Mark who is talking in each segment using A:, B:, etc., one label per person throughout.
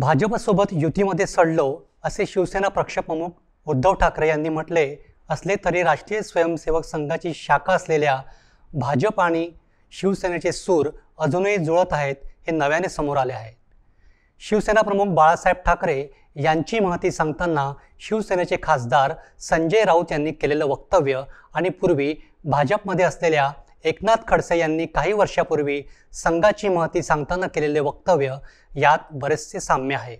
A: भाजपसोबत युतीमध्ये सडलो असे शिवसेना पक्षप्रमुख उद्धव ठाकरे यांनी म्हटले असले तरी राष्ट्रीय स्वयंसेवक संघाची शाखा असलेल्या भाजप आणि शिवसेनेचे सूर अजूनही जुळत आहेत हे नव्याने समोर आले आहे शिवसेना प्रमुख बाळासाहेब ठाकरे यांची माहिती सांगताना शिवसेनेचे खासदार संजय राऊत यांनी केलेलं वक्तव्य आणि पूर्वी भाजपमध्ये असलेल्या एकनाथ खडसे यांनी काही वर्षापूर्वी संघाची महती सांगताना केलेले वक्तव्य यात बरेचसे साम्य आहे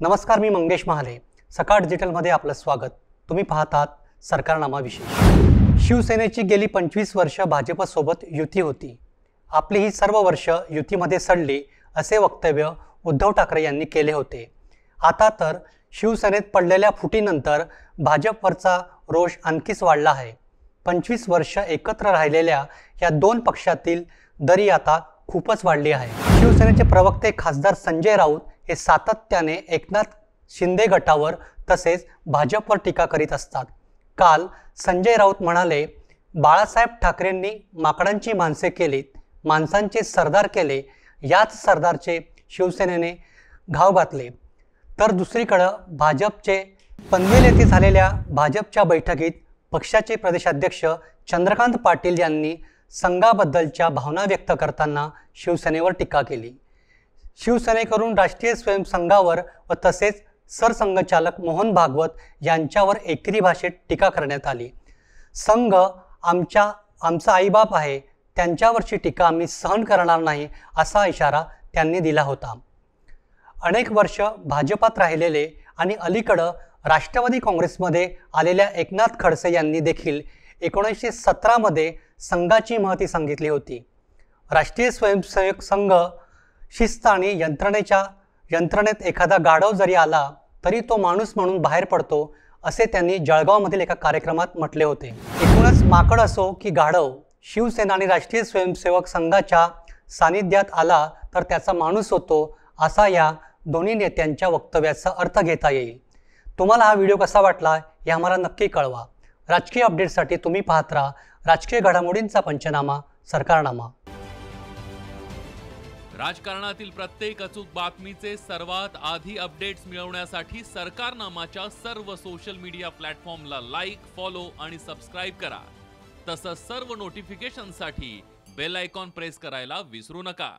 A: नमस्कार मी मंगेश महाले सकाळ डिजिटलमध्ये आपलं स्वागत तुम्ही पाहतात सरकारनामाविषयी शिवसेनेची गेली पंचवीस वर्ष भाजपसोबत युती होती आपली ही सर्व वर्ष युतीमध्ये सडली असे वक्तव्य उद्धव ठाकरे यांनी केले होते आता तर शिवसेनेत पडलेल्या फुटीनंतर भाजपवरचा रोष आणखीच वाढला आहे पंचवीस वर्ष एकत्र राहिलेल्या या दोन पक्षातील दरी आता खूपच वाढली आहे शिवसेनेचे प्रवक्ते खासदार संजय राऊत हे सातत्याने एकनाथ शिंदे गटावर तसेच भाजपवर टीका करीत असतात काल संजय राऊत म्हणाले बाळासाहेब ठाकरेंनी माकडांची माणसे केलीत माणसांचे सरदार केले याच सरदारचे शिवसेनेने घाव घातले तर दुसरीकडं भाजपचे पनवेल येथे झालेल्या भाजपच्या बैठकीत पक्षाचे प्रदेशाध्यक्ष चंद्रकांत पाटील यांनी संघाबद्दलच्या भावना व्यक्त करताना शिवसेनेवर टीका केली शिवसेनेकडून राष्ट्रीय स्वयंसंघावर व तसेच सरसंघचालक मोहन भागवत यांच्यावर एकरी भाषेत टीका करण्यात आली संघ आमच्या आमचा आईबाप आहे त्यांच्यावरची टीका आम्ही सहन करणार नाही असा इशारा त्यांनी दिला होता अनेक वर्ष भाजपात राहिलेले आणि अलीकडं राष्ट्रवादी काँग्रेसमध्ये आलेल्या एकनाथ खडसे यांनी देखील एकोणीसशे सतरामध्ये संघाची महती सांगितली होती राष्ट्रीय स्वयंसेवक संघ शिस्त आणि यंत्रणेच्या यंत्रणेत एखादा गाढव जरी आला तरी तो माणूस म्हणून बाहेर पडतो असे त्यांनी जळगावमधील एका कार्यक्रमात म्हटले होते एकूणच माकड असो की गाढव शिवसेना आणि राष्ट्रीय स्वयंसेवक संघाच्या सानिध्यात आला तर त्याचा माणूस होतो असा या दोन्ही नेत्यांच्या वक्तव्याचा अर्थ घेता येईल तुम्हाला हा व्हिडिओ कसा वाटला हे आम्हाला नक्की कळवा राजकीय अपडेट्ससाठी तुम्ही पाहत राहा राजकीय घडामोडींचा पंचनामा सरकारनामा
B: राजकारणातील प्रत्येक अचूक बातमीचे सर्वात आधी अपडेट्स मिळवण्यासाठी सरकारनामाच्या सर्व सोशल मीडिया प्लॅटफॉर्मला लाईक फॉलो आणि सबस्क्राईब करा तसंच सर्व नोटिफिकेशनसाठी बेल आयकॉन प्रेस करायला विसरू नका